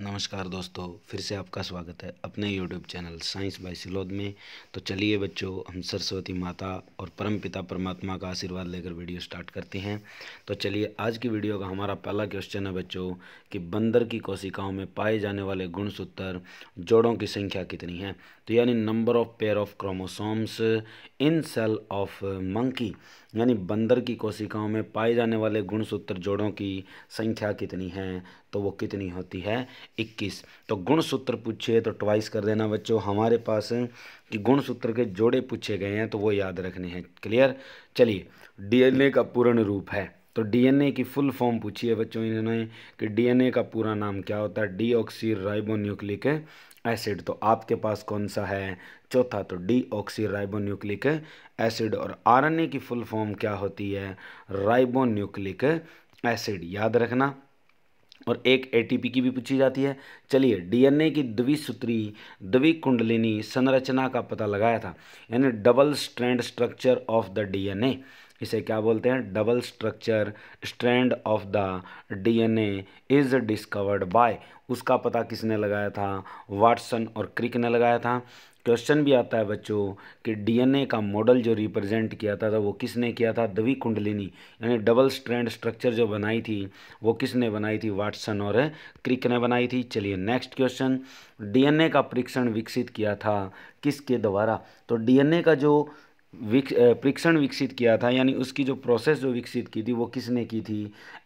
नमस्कार दोस्तों फिर से आपका स्वागत है अपने YouTube channel science by Sillod में तो चलिए बच्चों हम सरस्वती माता और परम पिता परमात्मा का आशीर्वाद लेकर वीडियो स्टार्ट करते हैं तो चलिए आज की वीडियो का हमारा पहला क्वेश्चन है बच्चों कि बंदर की कोशिकाओं में पाए जाने वाले गुणसूत्र जोड़ों की संख्या कितनी है तो यानी number of pair of chromosomes in cell of monkey यानी बंदर की कोशिकाओं में पाए जाने वाले गुणसूत्र जोड़ों की संख्या कितनी है तो वो कितनी होती है इक्कीस तो गुणसूत्र पूछे तो ट्वाइस कर देना बच्चों हमारे पास कि गुणसूत्र के जोड़े पूछे गए हैं तो वो याद रखने हैं क्लियर चलिए डीएनए का पूर्ण रूप है तो डीएनए की फुल फॉर्म पूछी है बच्चों इन्होंने कि डीएनए का पूरा नाम क्या होता है डी ऑक्सी राइबोन्यूक्लिक एसिड तो आपके पास कौन सा है चौथा तो डी ऑक्सी राइबोन्यूक्लिक एसिड और आरएनए की फुल फॉर्म क्या होती है राइबोन्यूक्लिक एसिड याद रखना और एक एटीपी की भी पूछी जाती है चलिए डीएनए की द्विसूत्री द्वि कुंडलिनी संरचना का पता लगाया था यानी double strand structure of the DNA इसे क्या बोलते हैं double structure strand of the DNA is discovered by उसका पता किसने लगाया था वाटसन और क्रिक ने लगाया था क्वेश्चन भी आता है बच्चों कि डीएनए का मॉडल जो रिप्रेजेंट किया था, था तो वो किसने किया था दवी कुंडलिनी यानी डबल स्ट्रैंड स्ट्रक्चर जो बनाई थी वो किसने बनाई थी वाटसन और क्रिक ने बनाई थी चलिए नेक्स्ट क्वेश्चन डीएनए का परीक्षण विकसित किया था किसके द्वारा तो डीएनए का जो विक परीक्षण विकसित किया था यानी उसकी जो प्रोसेस जो विकसित की थी वो किसने की थी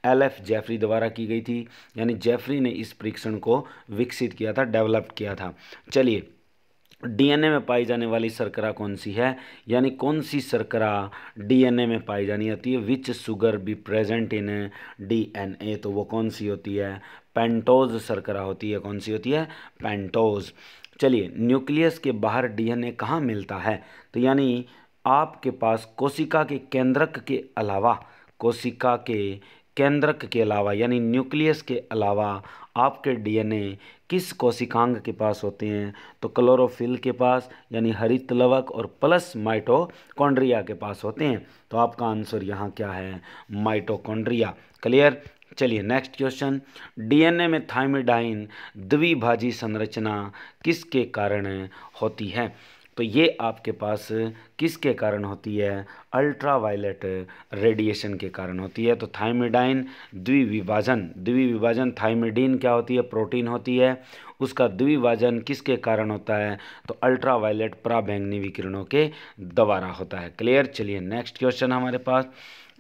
एल एफ जेफरी द्वारा की गई थी यानी जेफरी ने इस परीक्षण को विकसित किया था डेवलप किया था चलिए डीएनए में पाई जाने वाली सरकरा कौन सी है यानी कौन सी सरकरा डीएनए में पाई जानी होती है which sugar be present in DNA तो वो कौन सी होती है पेंटोज सरकरा होती है कौन सी होती है पेंटोज चलिए न्यूक्लियस के बाहर डीएनए कहाँ मिलता है तो यानी आपके पास कोशिका के केंद्रक के अलावा कोशिका के केंद्रक के अलावा यानी न्यूक्लियस के अलावा आपके डीएनए किस कोशिकांग के पास होते हैं तो क्लोरोफिल के पास यानी हरित लवक और प्लस माइटोकॉन्ड्रिया के पास होते हैं तो आपका आंसर यहाँ क्या है माइटोकॉन्ड्रिया क्लियर चलिए नेक्स्ट क्वेश्चन डीएनए में थाइमिडाइन द्विभाजी संरचना किसके कारण होती है तो ये आपके पास किसके कारण होती है अल्ट्रावायलेट रेडिएशन के कारण होती है तो थाइमिडाइन द्विविभाजन द्विविभाजन थाइमिडीन क्या होती है प्रोटीन होती है उसका द्विभाजन किसके कारण होता है तो अल्ट्रावायलेट प्राबैंगनी विकिरणों के द्वारा होता है क्लियर चलिए नेक्स्ट क्वेश्चन हमारे पास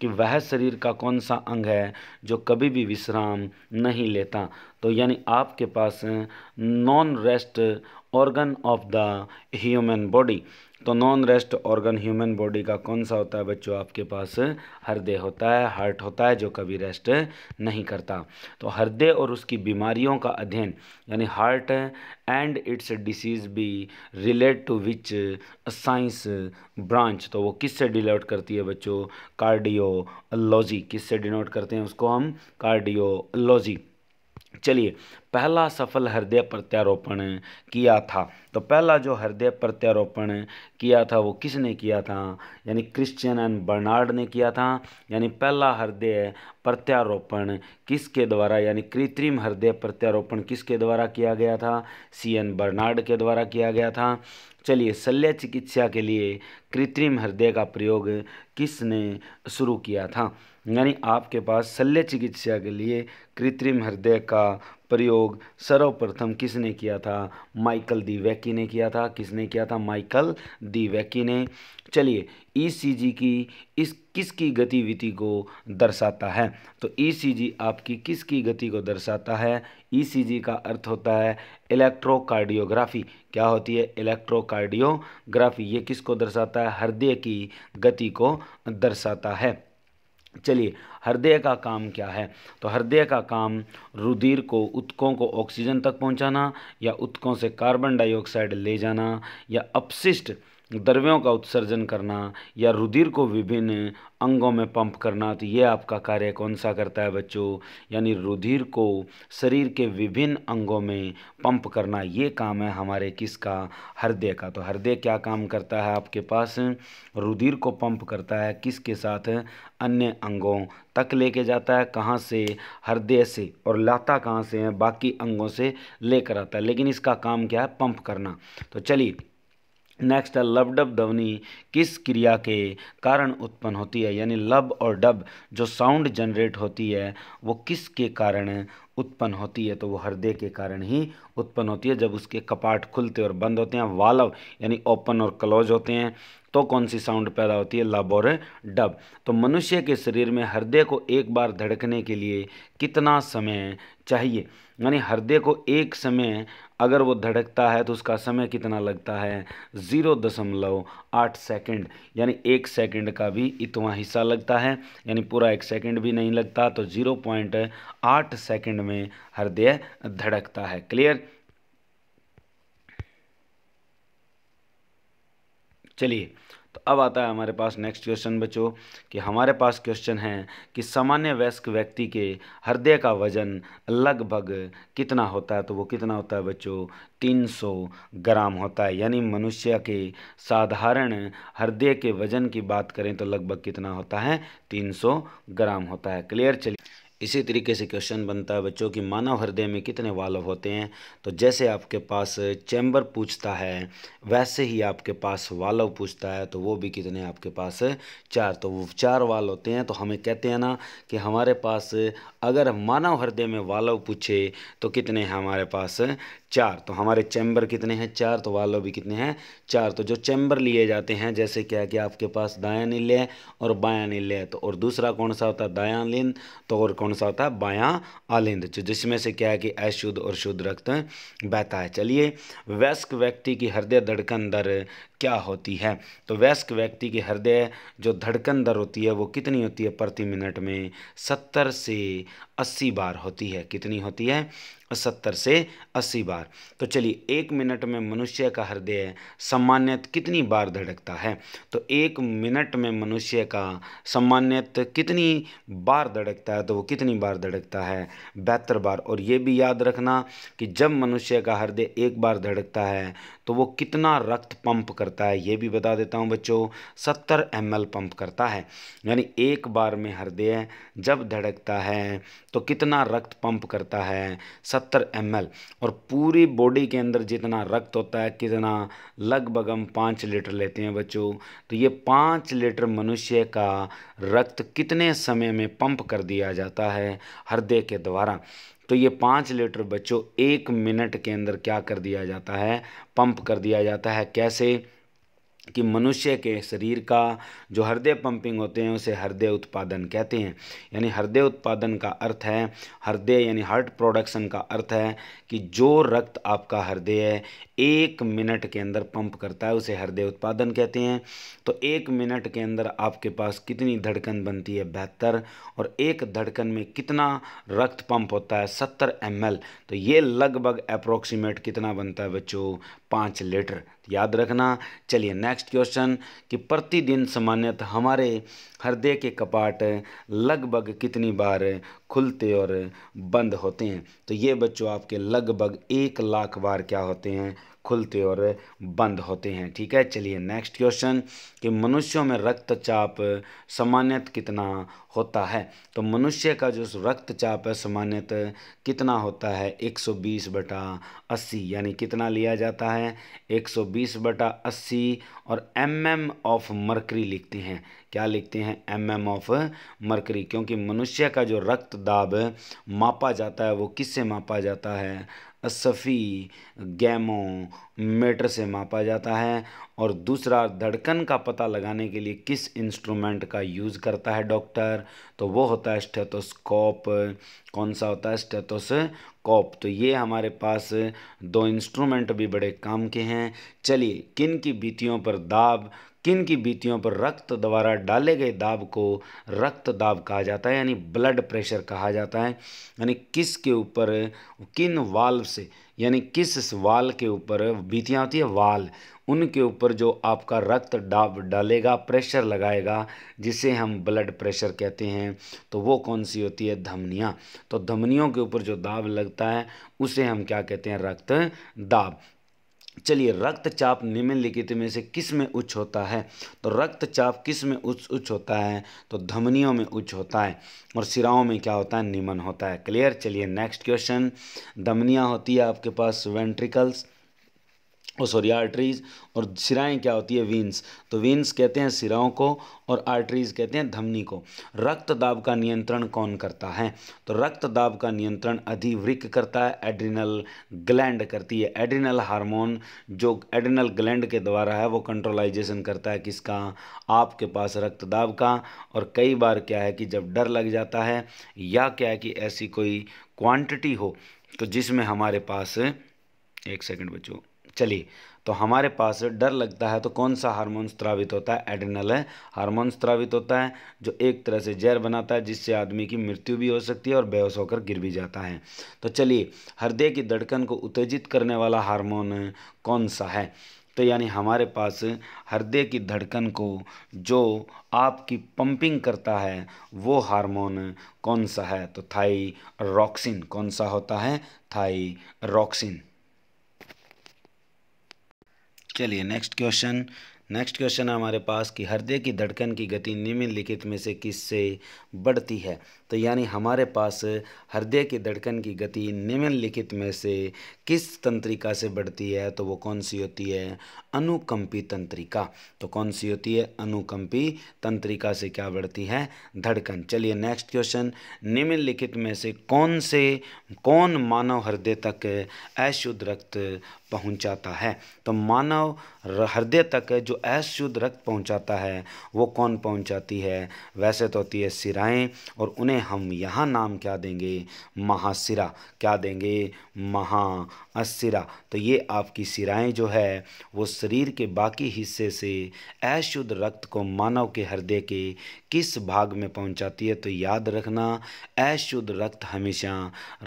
कि वह शरीर का कौन सा अंग है जो कभी भी विश्राम नहीं लेता तो यानी आपके पास non rest organ of the human body तो non rest organ human body का कौन सा होता है बच्चों आपके पास हृदय होता है हार्ट होता है जो कभी रेस्ट नहीं करता तो हृदय और उसकी बीमारियों का अध्ययन यानी हार्ट एंड इट्स डिसीज़ भी relate to which science branch तो वो किससे डिनोट करती है बच्चों कार्डियोलॉजी किससे डिनोट करते हैं उसको हम कार्डियोलॉजी चलिए पहला सफल हृदय प्रत्यारोपण किया था तो पहला जो हृदय प्रत्यारोपण किया था वो किसने किया था यानी क्रिश्चियन एंड बर्नार्ड ने किया था यानी पहला हृदय प्रत्यारोपण किसके द्वारा यानी कृत्रिम हृदय प्रत्यारोपण किसके द्वारा किया गया था सी एन बर्नार्ड के द्वारा किया गया था चलिए शल्य चिकित्सा के लिए कृत्रिम हृदय का प्रयोग किसने शुरू किया था यानी आपके पास शल्य चिकित्सा के लिए कृत्रिम हृदय का प्रयोग सर्वप्रथम किसने किया था माइकल दी वैकी ने किया था किसने किया था माइकल वैकी ने चलिए ईसीजी की इस किसकी गतिविधि को दर्शाता है तो ईसीजी आपकी किसकी गति को दर्शाता है ईसीजी का अर्थ होता है इलेक्ट्रोकार्डियोग्राफी क्या होती है इलेक्ट्रोकार्डियोग्राफी ये किसको दर्शाता है हृदय की गति को दर्शाता है चलिए हृदय का काम क्या है तो हृदय का काम रुधिर को उत्कों को ऑक्सीजन तक पहुंचाना या उत्कों से कार्बन डाइऑक्साइड ले जाना या अपशिष्ट द्रव्यों का उत्सर्जन करना या रुधिर को विभिन्न अंगों में पंप करना तो ये आपका कार्य कौन सा करता है बच्चों यानी रुधिर को शरीर के विभिन्न अंगों में पंप करना ये काम है हमारे किसका हृदय का तो हृदय क्या काम करता है आपके पास रुधिर को पंप करता है किसके साथ अन्य अंगों तक लेके जाता है कहाँ से हृदय से और लाता कहाँ से है बाकी अंगों से लेकर आता है लेकिन इसका काम क्या है पंप करना तो चलिए नेक्स्ट है डब ध्वनि किस क्रिया के कारण उत्पन्न होती है यानी लब और डब जो साउंड जनरेट होती है वो किस के कारण उत्पन्न होती है तो वो हृदय के कारण ही उत्पन्न होती है जब उसके कपाट खुलते और बंद होते हैं वालव यानी ओपन और क्लोज होते हैं तो कौन सी साउंड पैदा होती है लब और डब तो मनुष्य के शरीर में हृदय को एक बार धड़कने के लिए कितना समय चाहिए यानी हृदय को एक समय अगर वो धड़कता है तो उसका समय कितना लगता है ज़ीरो दशमलव आठ सेकेंड यानी एक सेकेंड का भी इतवा हिस्सा लगता है यानी पूरा एक सेकेंड भी नहीं लगता तो ज़ीरो पॉइंट आठ सेकेंड में हृदय धड़कता है क्लियर चलिए तो अब आता है हमारे पास नेक्स्ट क्वेश्चन बच्चों कि हमारे पास क्वेश्चन है कि सामान्य वयस्क व्यक्ति के हृदय का वजन लगभग कितना होता है तो वो कितना होता है बच्चों 300 ग्राम होता है यानी मनुष्य के साधारण हृदय के वजन की बात करें तो लगभग कितना होता है 300 ग्राम होता है क्लियर चलिए इसी तरीके से क्वेश्चन बनता है बच्चों कि मानव हृदय में कितने वाल्व होते हैं तो जैसे आपके पास चैम्बर पूछता है वैसे ही आपके पास वाल्व पूछता है तो वो भी कितने आपके पास चार तो वो चार वाल होते हैं तो हमें कहते हैं ना कि हमारे पास अगर मानव हृदय में वाल्व पूछे तो कितने हमारे पास चार तो हमारे चैम्बर कितने हैं चार तो वालों भी कितने हैं चार तो जो चैम्बर लिए जाते हैं जैसे क्या कि आपके पास दाया नीले और बाया नीले तो और दूसरा कौन सा होता है दाया लिंद तो और कौन सा होता है बाया आलिंद जिसमें से क्या है कि अशुद्ध और शुद्ध रक्त बहता है चलिए वयस्क व्यक्ति की हृदय धड़कन दर क्या होती है तो वयस्क व्यक्ति की हृदय जो धड़कन दर होती है वो कितनी होती है प्रति मिनट में सत्तर से अस्सी बार होती है कितनी होती है सत्तर से अस्सी बार तो चलिए एक मिनट में मनुष्य का हृदय सामान्यत कितनी बार धड़कता है तो एक मिनट में मनुष्य का सामान्यत कितनी बार धड़कता है तो वो कितनी बार धड़कता है बेहतर बार और ये भी याद रखना कि जब मनुष्य का हृदय एक बार धड़कता है तो वो कितना रक्त पंप कर करता है ये भी बता देता हूँ बच्चों सत्तर एम पंप करता है यानी एक बार में हृदय जब धड़कता है तो कितना रक्त पंप करता है सत्तर एम और पूरी बॉडी के अंदर जितना रक्त होता है कितना लगभग हम पाँच लीटर लेते हैं बच्चों तो ये पाँच लीटर मनुष्य का रक्त कितने समय में पंप कर दिया जाता है हृदय के द्वारा तो ये पाँच लीटर बच्चों एक मिनट के अंदर क्या कर दिया जाता है पंप कर दिया जाता है कैसे कि मनुष्य के शरीर का जो हृदय पंपिंग होते हैं उसे हृदय उत्पादन कहते हैं यानी हृदय उत्पादन का अर्थ है हृदय यानी हार्ट प्रोडक्शन का अर्थ है कि जो रक्त आपका हृदय है एक मिनट के अंदर पंप करता है उसे हृदय उत्पादन कहते हैं तो एक मिनट के अंदर आपके पास कितनी धड़कन बनती है बेहतर और एक धड़कन में कितना रक्त पंप होता है सत्तर एम तो ये लगभग अप्रोक्सीमेट कितना बनता है बच्चों पाँच लीटर याद रखना चलिए नेक्स्ट क्वेश्चन कि प्रतिदिन सामान्यतः हमारे हृदय के कपाट लगभग कितनी बार खुलते और बंद होते हैं तो ये बच्चों आपके लगभग एक लाख बार क्या होते हैं खुलते और बंद होते हैं ठीक है चलिए नेक्स्ट क्वेश्चन कि मनुष्यों में रक्तचाप सामान्यत कितना होता है तो मनुष्य का जो रक्तचाप है सामान्यत कितना होता है 120 बटा 80 यानी कितना लिया जाता है 120 बटा 80 और एम एम ऑफ मरकरी लिखते हैं क्या लिखते हैं एम एम ऑफ मरकरी क्योंकि मनुष्य का जो रक्त दाब मापा जाता है वो किससे मापा जाता है असफ़ी गैमो मीटर से मापा जाता है और दूसरा धड़कन का पता लगाने के लिए किस इंस्ट्रूमेंट का यूज़ करता है डॉक्टर तो वो होता है स्टेथोस्कोप कौन सा होता है स्टेथोस्कोप तो ये हमारे पास दो इंस्ट्रूमेंट भी बड़े काम के हैं चलिए किन की बीतियों पर दाब किन की बीतियों पर रक्त द्वारा डाले गए दाब को रक्त दाब कहा जाता है यानी ब्लड प्रेशर कहा जाता है यानी किस के ऊपर किन वाल्व से यानी किस वाल के ऊपर बीतियाँ होती है वाल उनके ऊपर जो आपका रक्त डाब डालेगा प्रेशर लगाएगा जिसे हम ब्लड प्रेशर कहते हैं तो वो कौन सी होती है धमनियाँ तो धमनियों के ऊपर जो दाब लगता है उसे हम क्या कहते हैं रक्त दाब चलिए रक्तचाप निम्नलिखित में से किस में उच्च होता है तो रक्तचाप किस में उच्च उच्च होता है तो धमनियों में उच्च होता है और सिराओं में क्या होता है निमन होता है क्लियर चलिए नेक्स्ट क्वेश्चन धमनियाँ होती है आपके पास वेंट्रिकल्स और सॉरी आर्टरीज और सिराएं क्या होती है वीन्स तो वीन्स कहते हैं सिराओं को और आर्टरीज कहते हैं धमनी को रक्त दाब का नियंत्रण कौन करता है तो रक्त दाब का नियंत्रण अधिवृक करता है एड्रिनल ग्लैंड करती है एड्रिनल हार्मोन जो एड्रिनल ग्लैंड के द्वारा है वो कंट्रोलाइजेशन करता है किसका आपके पास रक्त दाब का और कई बार क्या है कि जब डर लग जाता है या क्या है कि ऐसी कोई क्वान्टिटी हो तो जिसमें हमारे पास एक सेकेंड बच्चों चलिए तो हमारे पास डर लगता है तो कौन सा हार्मोन स्त्रावित होता है एड्रिनल है हार्मोन स्त्रावित होता है जो एक तरह से जहर बनाता है जिससे आदमी की मृत्यु भी हो सकती है और बेहोश होकर गिर भी जाता है तो चलिए हृदय की धड़कन को उत्तेजित करने वाला हार्मोन कौन सा है तो यानी हमारे पास हृदय की धड़कन को जो आपकी पंपिंग करता है वो हार्मोन कौन सा है तो थाई रॉक्सिन कौन सा होता है थाई रॉक्सिन चलिए नेक्स्ट क्वेश्चन नेक्स्ट क्वेश्चन है हमारे पास कि हृदय की धड़कन की गति निम्नलिखित में से किससे बढ़ती है तो यानी हमारे पास हृदय की धड़कन की गति निम्नलिखित में से किस तंत्रिका से बढ़ती है तो वो कौन सी होती है अनुकंपी तंत्रिका तो कौन सी होती है अनुकंपी तंत्रिका से क्या बढ़ती है धड़कन चलिए नेक्स्ट क्वेश्चन निम्नलिखित में से कौन से कौन मानव हृदय तक अशुद्ध रक्त पहुंचाता है तो मानव हृदय तक जो अशुद्ध रक्त पहुंचाता है वो कौन पहुंचाती है वैसे तो होती है सिराएँ और उन्हें हम यहाँ नाम क्या देंगे महासिरा क्या देंगे महाअसिरा तो ये आपकी सिराएं जो है वो शरीर के बाकी हिस्से से अशुद्ध रक्त को मानव के हृदय के किस भाग में पहुंचाती है तो याद रखना अशुद्ध रक्त हमेशा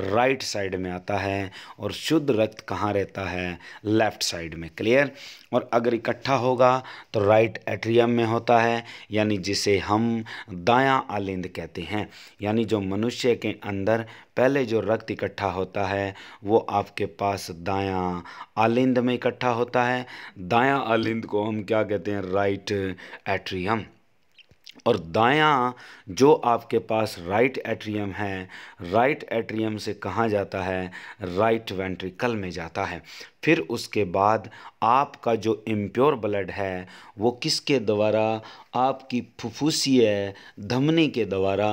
राइट साइड में आता है और शुद्ध रक्त कहाँ रहता है लेफ्ट साइड में क्लियर और अगर इकट्ठा होगा तो राइट एट्रियम में होता है यानी जिसे हम दायां आलिंद कहते हैं यानी जो मनुष्य के अंदर पहले जो रक्त इकट्ठा होता है वो आपके पास दायां आलिंद में इकट्ठा होता है दायां आलिंद को हम क्या कहते हैं राइट एट्रियम और दायां जो आपके पास राइट एट्रियम है राइट एट्रियम से कहाँ जाता है राइट वेंट्रिकल में जाता है फिर उसके बाद आपका जो इम्प्योर ब्लड है वो किसके द्वारा आपकी फुफूसी है धमनी के द्वारा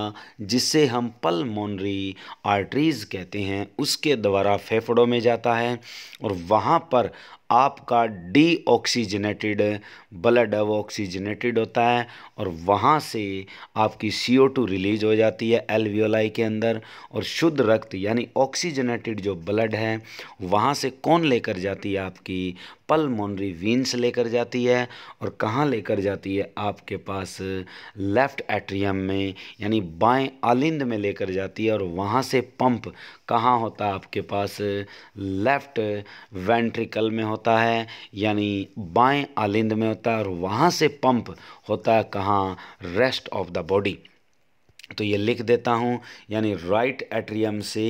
जिसे हम पलमोनरी आर्टरीज़ कहते हैं उसके द्वारा फेफड़ों में जाता है और वहाँ पर आपका डी ऑक्सीजनेटेड ब्लड है वो ऑक्सीजनेटेड होता है और वहाँ से आपकी सी ओ टू रिलीज हो जाती है आई के अंदर और शुद्ध रक्त यानी ऑक्सीजनेटेड जो ब्लड है वहाँ से कौन लेकर जाती है आपकी पलमोनरी वीन्स लेकर जाती है और कहाँ लेकर जाती है आपके पास लेफ़्ट एट्रियम में यानी बाएं आलिंद में लेकर जाती है और वहाँ से पंप कहाँ होता है आपके पास लेफ़्ट वेंट्रिकल में होता है यानी बाएं आलिंद में होता है और वहाँ से पंप होता है कहाँ रेस्ट ऑफ द बॉडी तो ये लिख देता हूँ यानी राइट एट्रियम से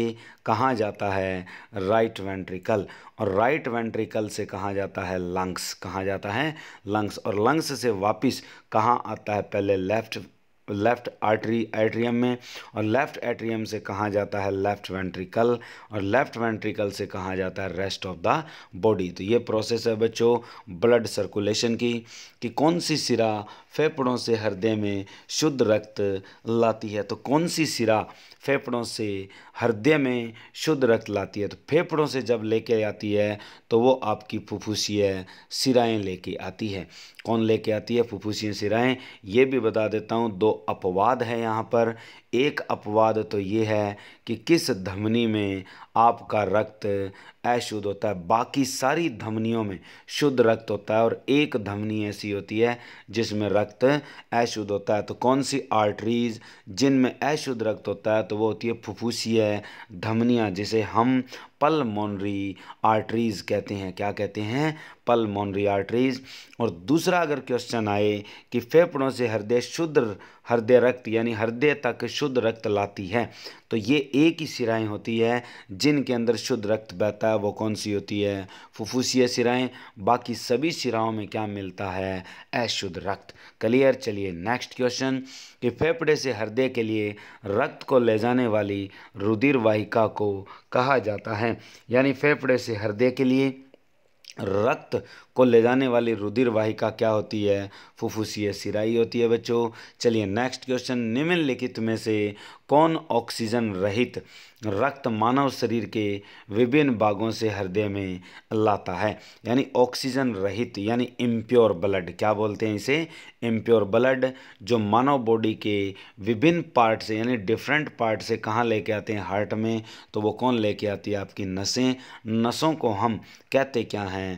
कहाँ जाता है राइट वेंट्रिकल और राइट वेंट्रिकल से कहाँ जाता है लंग्स कहाँ जाता है लंग्स और लंग्स से वापस कहाँ आता है पहले लेफ्ट लेफ्ट आर्टरी एट्रियम में और लेफ्ट एट्रियम से कहाँ जाता है लेफ्ट वेंट्रिकल और लेफ्ट वेंट्रिकल से कहाँ जाता है रेस्ट ऑफ द बॉडी तो ये प्रोसेस है बच्चों ब्लड सर्कुलेशन की कि कौन सी सिरा फेफड़ों से हृदय में शुद्ध रक्त लाती है तो कौन सी सिरा फेफड़ों से हृदय में शुद्ध रक्त लाती है तो फेफड़ों से जब लेके आती है तो वो आपकी फुफुसिया सिराएँ लेके आती है कौन लेके आती है फुफुसिया सिराएँ ये भी बता देता हूँ दो अपवाद है यहाँ पर एक अपवाद तो ये है कि किस धमनी में आपका रक्त अशुद्ध होता है बाकी सारी धमनियों में शुद्ध रक्त होता है और एक धमनी ऐसी होती है जिसमें रक्त अशुद्ध होता है तो कौन सी आर्टरीज जिनमें अशुद्ध रक्त होता है तो वो होती है फुफूसी है धमनियाँ जिसे हम पलमोनरी आर्टरीज़ कहते हैं क्या कहते हैं पलमोनरी आर्टरीज़ और दूसरा अगर क्वेश्चन आए कि फेफड़ों से हृदय शुद्ध हृदय रक्त यानी हृदय तक शुद्ध रक्त लाती है तो ये एक ही सिराएँ होती है जिनके अंदर शुद्ध रक्त बहता है वो कौन सी होती है फुफूसिया सिराएँ बाकी सभी सिराओं में क्या मिलता है अशुद्ध रक्त क्लियर चलिए नेक्स्ट क्वेश्चन कि फेफड़े से हृदय के लिए रक्त को ले जाने वाली रुधिर वाहिका को कहा जाता है हैं यानी फेफड़े से हृदय के लिए रक्त को ले जाने वाली रुधिर वाहिका क्या होती है फुफ्फुसीय सिराई होती है बच्चों चलिए नेक्स्ट क्वेश्चन निम्नलिखित में से कौन ऑक्सीजन रहित रक्त मानव शरीर के विभिन्न भागों से हृदय में लाता है यानी ऑक्सीजन रहित यानी इम्प्योर ब्लड क्या बोलते हैं इसे इम्प्योर ब्लड जो मानव बॉडी के विभिन्न पार्ट से यानी डिफरेंट पार्ट से कहाँ लेके आते हैं हार्ट में तो वो कौन लेके आती है आपकी नसें नसों को हम कहते क्या हैं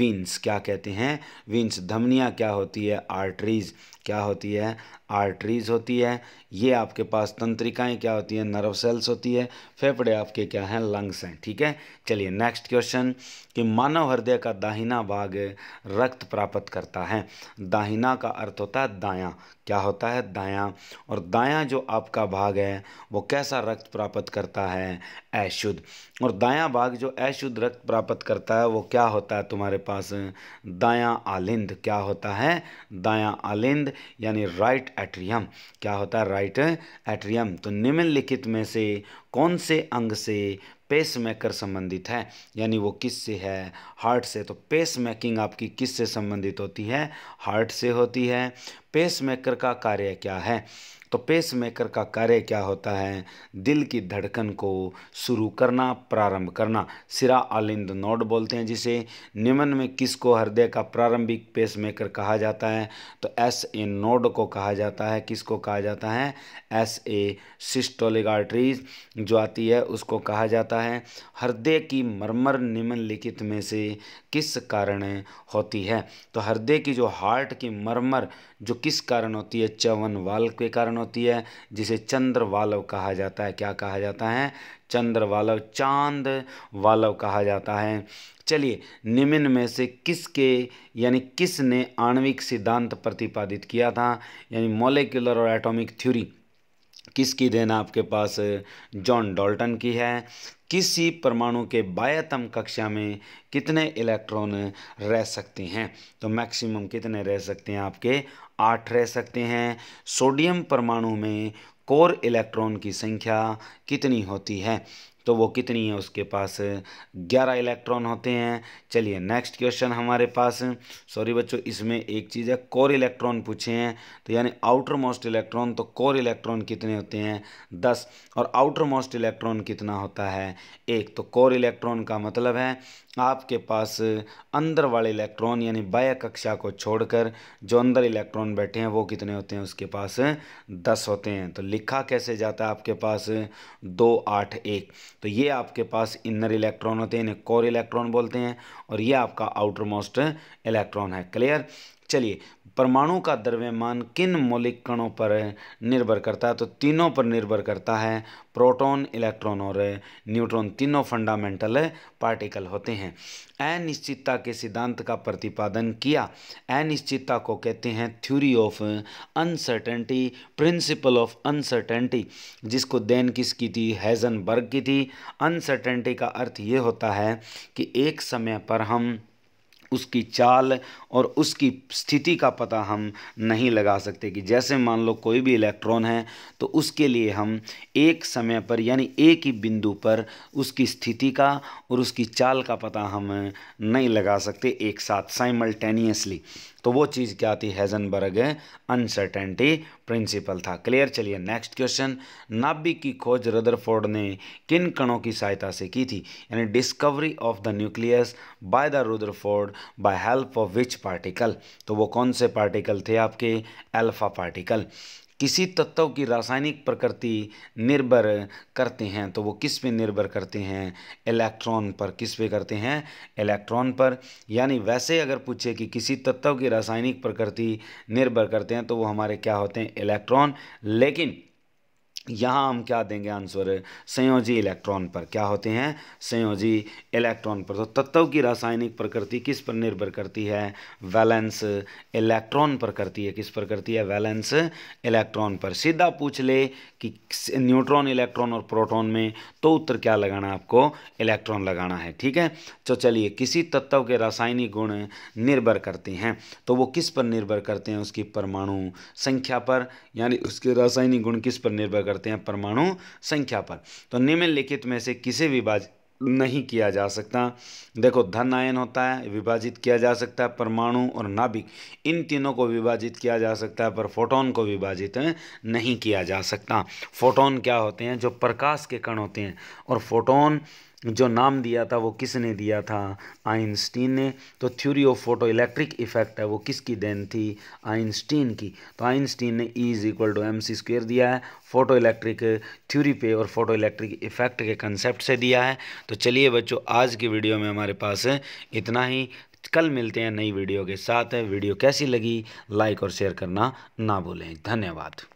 वीन्स क्या कहते हैं वीन्स धमनियाँ क्या होती है आर्टरीज क्या होती है आर्टरीज होती है ये आपके पास तंत्रिका कोशिकाएं क्या होती हैं नर्व सेल्स होती है फेफड़े आपके क्या हैं लंग्स हैं ठीक है चलिए नेक्स्ट क्वेश्चन कि मानव हृदय का दाहिना भाग रक्त प्राप्त करता है दाहिना का अर्थ होता है दायां क्या होता है दायां और दायां जो आपका भाग है वो कैसा रक्त प्राप्त करता है अशुद्ध और दायां भाग जो अशुद्ध रक्त प्राप्त करता है वो क्या होता है तुम्हारे पास दायां आलिंद क्या होता है दायां आलिंद यानी राइट एट्रियम क्या होता है राइट एट्रियम तो निम्नलिखित में से कौन से अंग से पेसमेकर संबंधित है यानी वो किस से है हार्ट से तो पेसमेकिंग आपकी किस से संबंधित होती है हार्ट से होती है पेस मेकर का कार्य क्या है तो पेस मेकर का कार्य क्या होता है दिल की धड़कन को शुरू करना प्रारंभ करना सिरा आलिंद नोड बोलते हैं जिसे निम्न में किसको हृदय का प्रारंभिक पेस मेकर कहा जाता है तो एस ए नोड को कहा जाता है किसको कहा जाता है एस ए सिस्टोलिक आर्टरीज जो आती है उसको कहा जाता है हृदय की मरमर निम्नलिखित में से किस कारण होती है तो हृदय की जो हार्ट की मरमर जो किस कारण होती है चवन वाल के कारण होती है जिसे चंद्र वालव कहा जाता है क्या कहा जाता है चंद्र वालव चांद वालव कहा जाता है चलिए निम्न में से किसके यानी किसने आणविक सिद्धांत प्रतिपादित किया था यानी मोलिकुलर और एटॉमिक थ्योरी किसकी देन आपके पास जॉन डॉल्टन की है किसी परमाणु के बायतम कक्षा में कितने इलेक्ट्रॉन रह सकते हैं तो मैक्सिमम कितने रह सकते हैं आपके आठ रह सकते हैं सोडियम परमाणु में कोर इलेक्ट्रॉन की संख्या कितनी होती है तो वो कितनी है उसके पास ग्यारह इलेक्ट्रॉन होते हैं चलिए नेक्स्ट क्वेश्चन हमारे पास सॉरी बच्चों इसमें एक चीज़ है कोर इलेक्ट्रॉन पूछे हैं तो यानी आउटर मोस्ट इलेक्ट्रॉन तो कोर इलेक्ट्रॉन कितने होते हैं दस और आउटर मोस्ट इलेक्ट्रॉन कितना होता है एक तो कोर इलेक्ट्रॉन का मतलब है आपके पास अंदर वाले इलेक्ट्रॉन यानी बाह्य कक्षा को छोड़कर जो अंदर इलेक्ट्रॉन बैठे हैं वो कितने होते हैं उसके पास दस होते हैं तो लिखा कैसे जाता है आपके पास दो आठ एक तो ये आपके पास इनर इलेक्ट्रॉन होते हैं इन्हें कोर इलेक्ट्रॉन बोलते हैं और ये आपका आउटर मोस्ट इलेक्ट्रॉन है क्लियर चलिए परमाणु का द्रव्यमान किन मौलिक कणों पर निर्भर करता है तो तीनों पर निर्भर करता है प्रोटॉन, इलेक्ट्रॉन और न्यूट्रॉन तीनों फंडामेंटल पार्टिकल होते हैं अनिश्चितता के सिद्धांत का प्रतिपादन किया अनिश्चितता को कहते हैं theory of uncertainty principle of uncertainty जिसको देन किसकी थी हैजनबर्ग की थी अनसर्टेंटी का अर्थ ये होता है कि एक समय पर हम उसकी चाल और उसकी स्थिति का पता हम नहीं लगा सकते कि जैसे मान लो कोई भी इलेक्ट्रॉन है तो उसके लिए हम एक समय पर यानी एक ही बिंदु पर उसकी स्थिति का और उसकी चाल का पता हम नहीं लगा सकते एक साथ साइमल्टेनियसली तो वो चीज़ क्या थी हैजनबर्ग अनसर्टेनिटी प्रिंसिपल था क्लियर चलिए नेक्स्ट क्वेश्चन नाभिक की खोज रदरफोर्ड ने किन कणों की सहायता से की थी यानी discovery of the nucleus by the Rutherford by help of which particle तो वो कौन से पार्टिकल थे आपके अल्फा पार्टिकल किसी तत्व की रासायनिक प्रकृति निर्भर करते हैं तो वो किस पे निर्भर करते हैं इलेक्ट्रॉन पर किस पे करते हैं इलेक्ट्रॉन पर यानी वैसे अगर पूछे कि किसी तत्व की रासायनिक प्रकृति निर्भर करते हैं तो वो हमारे क्या होते हैं इलेक्ट्रॉन लेकिन यहाँ हम क्या देंगे आंसर संयोजी इलेक्ट्रॉन पर क्या होते हैं संयोजी इलेक्ट्रॉन पर तो तत्व की रासायनिक प्रकृति किस पर निर्भर करती है वैलेंस इलेक्ट्रॉन पर करती है किस पर करती है वैलेंस इलेक्ट्रॉन पर सीधा पूछ ले कि न्यूट्रॉन इलेक्ट्रॉन और प्रोटॉन में तो उत्तर क्या लगाना है आपको इलेक्ट्रॉन लगाना है ठीक है तो चलिए किसी तत्व के रासायनिक गुण निर्भर करते हैं तो वो किस पर निर्भर करते हैं उसकी परमाणु संख्या पर यानी उसके रासायनिक गुण किस पर निर्भर करते करते हैं परमाणु संख्या पर तो निम्नलिखित में से किसे विभाजित नहीं किया जा सकता देखो धन आयन होता है विभाजित किया जा सकता है परमाणु और नाभिक इन तीनों को विभाजित किया जा सकता है पर फोटोन को विभाजित नहीं किया जा सकता फोटोन क्या होते हैं जो प्रकाश के कण होते हैं और फोटोन जो नाम दिया था वो किसने दिया था आइंस्टीन ने तो theory of photoelectric effect है वो किसकी देन थी आइंस्टीन की तो आइंस्टीन ने E is equal to M C square दिया है फोटो इलेक्ट्रिक थ्योरी पे और फोटो इलेक्ट्रिक इफेक्ट के कंसेप्ट से दिया है तो चलिए बच्चों आज की वीडियो में हमारे पास इतना ही कल मिलते हैं नई वीडियो के साथ वीडियो कैसी लगी लाइक और शेयर करना ना भूलें धन्यवाद